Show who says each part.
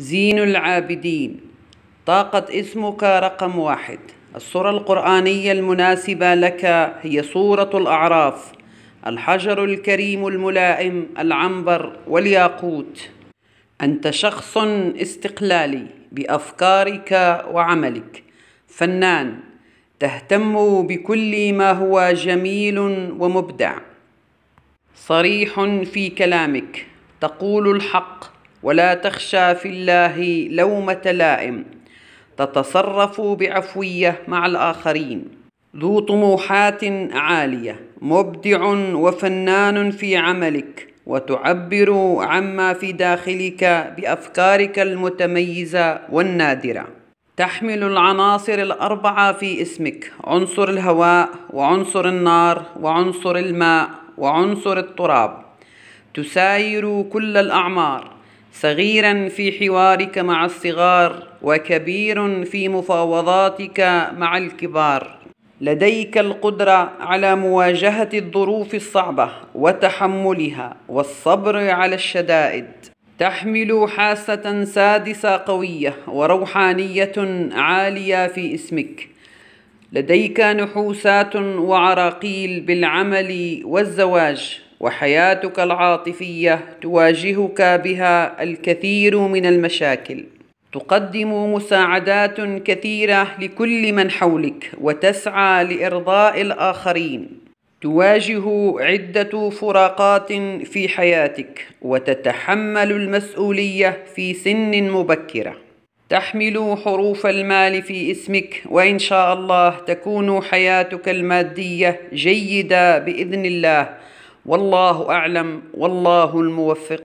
Speaker 1: زين العابدين طاقة اسمك رقم واحد الصورة القرآنية المناسبة لك هي صورة الأعراف الحجر الكريم الملائم العنبر والياقوت أنت شخص استقلالي بأفكارك وعملك فنان تهتم بكل ما هو جميل ومبدع صريح في كلامك تقول الحق ولا تخشى في الله لومة لائم تتصرف بعفوية مع الآخرين ذو طموحات عالية مبدع وفنان في عملك وتعبر عما في داخلك بأفكارك المتميزة والنادرة تحمل العناصر الأربعة في اسمك عنصر الهواء وعنصر النار وعنصر الماء وعنصر التراب تساير كل الأعمار صغيرا في حوارك مع الصغار وكبير في مفاوضاتك مع الكبار لديك القدره على مواجهه الظروف الصعبه وتحملها والصبر على الشدائد تحمل حاسه سادسه قويه وروحانيه عاليه في اسمك لديك نحوسات وعراقيل بالعمل والزواج وحياتك العاطفيه تواجهك بها الكثير من المشاكل تقدم مساعدات كثيره لكل من حولك وتسعى لارضاء الاخرين تواجه عده فراقات في حياتك وتتحمل المسؤوليه في سن مبكره تحمل حروف المال في اسمك وان شاء الله تكون حياتك الماديه جيده باذن الله والله اعلم والله الموفق